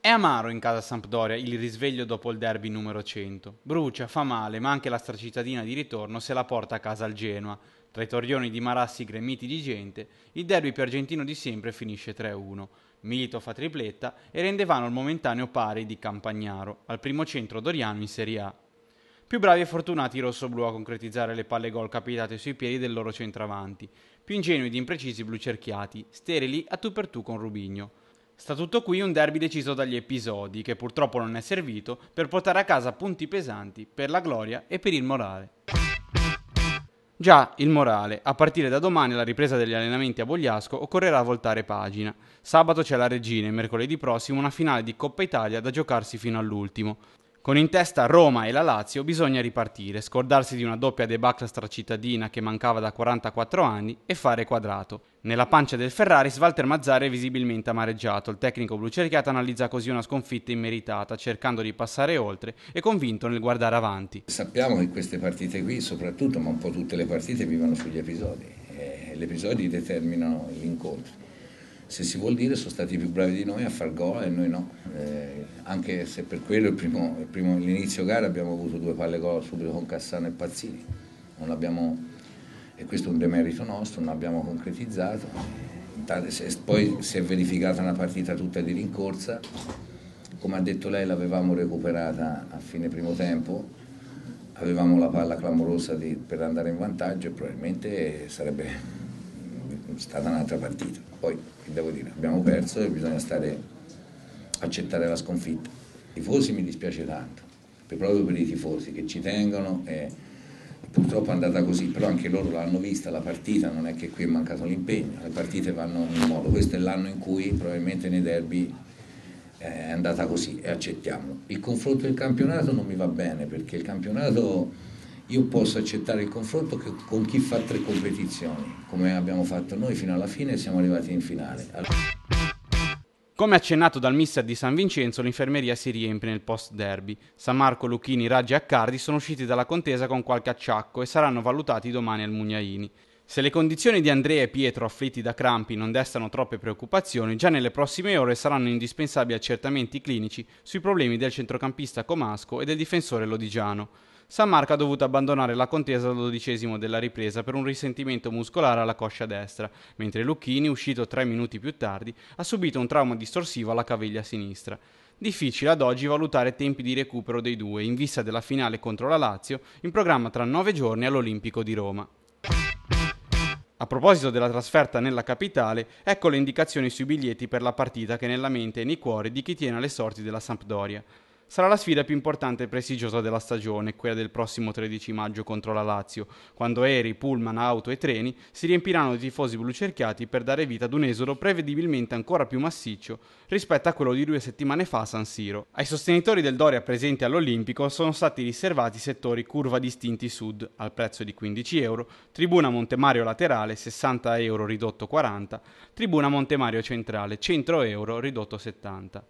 È amaro in casa Sampdoria il risveglio dopo il derby numero 100. Brucia, fa male, ma anche la stracittadina di ritorno se la porta a casa al Genoa. Tra i torrioni di Marassi gremiti di gente, il derby più argentino di sempre finisce 3-1. Milito fa tripletta e rende vano il momentaneo pari di Campagnaro, al primo centro doriano in Serie A. Più bravi e fortunati i rossoblù a concretizzare le palle gol capitate sui piedi del loro centravanti, più ingenui ed imprecisi blu cerchiati, sterili a tu per tu con Rubigno. Sta tutto qui un derby deciso dagli episodi, che purtroppo non è servito per portare a casa punti pesanti per la gloria e per il morale. Già, il morale. A partire da domani alla ripresa degli allenamenti a Bogliasco occorrerà voltare pagina. Sabato c'è la Regina e mercoledì prossimo una finale di Coppa Italia da giocarsi fino all'ultimo. Con in testa Roma e la Lazio bisogna ripartire, scordarsi di una doppia debacle stracittadina che mancava da 44 anni e fare quadrato. Nella pancia del Ferraris Walter Mazzara è visibilmente amareggiato, il tecnico blucerchiato analizza così una sconfitta immeritata, cercando di passare oltre e convinto nel guardare avanti. Sappiamo che queste partite qui, soprattutto, ma un po' tutte le partite, vivono sugli episodi. Eh, e gli episodi determinano l'incontro se si vuol dire sono stati più bravi di noi a far gol e noi no, eh, anche se per quello il l'inizio gara abbiamo avuto due palle gol subito con Cassano e Pazzini, abbiamo, e questo è un demerito nostro, non abbiamo concretizzato, poi si è verificata una partita tutta di rincorsa, come ha detto lei l'avevamo recuperata a fine primo tempo, avevamo la palla clamorosa di, per andare in vantaggio e probabilmente sarebbe stata un'altra partita. Poi, devo dire, abbiamo perso e bisogna stare, accettare la sconfitta. I tifosi mi dispiace tanto, proprio per i tifosi che ci tengono e purtroppo è andata così, però anche loro l'hanno vista la partita, non è che qui è mancato l'impegno, le partite vanno in un modo, questo è l'anno in cui probabilmente nei derby eh, è andata così e accettiamolo. Il confronto del campionato non mi va bene perché il campionato io posso accettare il confronto con chi fa tre competizioni, come abbiamo fatto noi fino alla fine e siamo arrivati in finale. Come accennato dal mister di San Vincenzo, l'infermeria si riempie nel post-derby. San Marco, Lucchini, Raggi e Accardi sono usciti dalla contesa con qualche acciacco e saranno valutati domani al Mugnaini. Se le condizioni di Andrea e Pietro afflitti da crampi non destano troppe preoccupazioni, già nelle prossime ore saranno indispensabili accertamenti clinici sui problemi del centrocampista Comasco e del difensore Lodigiano. San Marco ha dovuto abbandonare la contesa al dodicesimo della ripresa per un risentimento muscolare alla coscia destra, mentre Lucchini, uscito tre minuti più tardi, ha subito un trauma distorsivo alla caviglia sinistra. Difficile ad oggi valutare tempi di recupero dei due in vista della finale contro la Lazio, in programma tra nove giorni all'Olimpico di Roma. A proposito della trasferta nella capitale, ecco le indicazioni sui biglietti per la partita che nella mente e nei cuori di chi tiene le sorti della Sampdoria sarà la sfida più importante e prestigiosa della stagione, quella del prossimo 13 maggio contro la Lazio, quando aerei, pullman, auto e treni si riempiranno di tifosi blucerchiati per dare vita ad un esodo prevedibilmente ancora più massiccio rispetto a quello di due settimane fa a San Siro. Ai sostenitori del Doria presenti all'Olimpico sono stati riservati settori curva distinti sud al prezzo di 15 euro, tribuna Montemario laterale 60 euro ridotto 40, tribuna Montemario centrale 100 euro ridotto 70.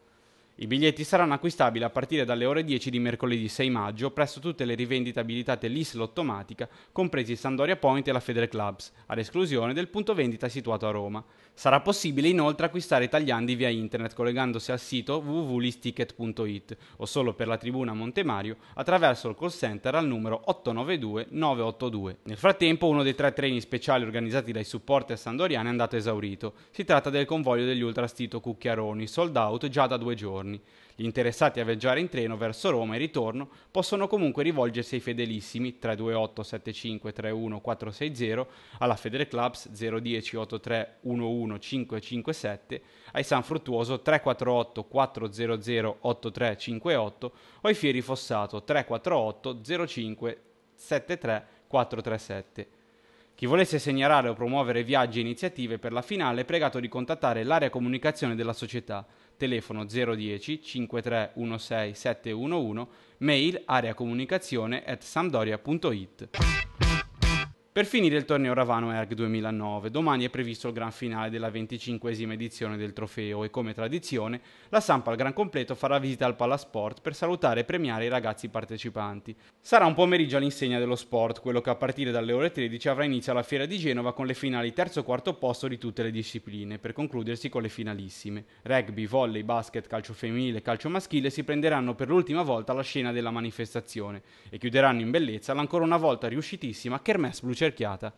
I biglietti saranno acquistabili a partire dalle ore 10 di mercoledì 6 maggio presso tutte le rivendite abilitate l'ISL Automatica, compresi Sandoria Point e la Federe Clubs, ad esclusione del punto vendita situato a Roma. Sarà possibile inoltre acquistare tagliandi via internet collegandosi al sito www.listicket.it o solo per la tribuna Montemario attraverso il call center al numero 892 982. Nel frattempo uno dei tre treni speciali organizzati dai supporter sandoriani è andato esaurito. Si tratta del convoglio degli ultras Tito Cucchiaroni, sold out già da due giorni giorni. Gli interessati a viaggiare in treno verso Roma e ritorno possono comunque rivolgersi ai fedelissimi 328 75 31 460, alla Fedele Clubs 010 83 11 557, ai San Fruttuoso 348 400 8358 o ai Fieri Fossato 348 05 73 437. Chi volesse segnalare o promuovere viaggi e iniziative per la finale è pregato di contattare l'area comunicazione della società, telefono 010 5316 711, mail areacomunicazione at samdoria.it. Per finire il torneo Ravano Erg 2009, domani è previsto il gran finale della 25esima edizione del trofeo e come tradizione la Sampa al gran completo farà visita al Palasport per salutare e premiare i ragazzi partecipanti. Sarà un pomeriggio all'insegna dello sport, quello che a partire dalle ore 13 avrà inizio alla Fiera di Genova con le finali terzo e quarto posto di tutte le discipline, per concludersi con le finalissime. Rugby, volley, basket, calcio femminile e calcio maschile si prenderanno per l'ultima volta la scena della manifestazione e chiuderanno in bellezza l'ancora una volta riuscitissima Kermesse Bluce cerchiata.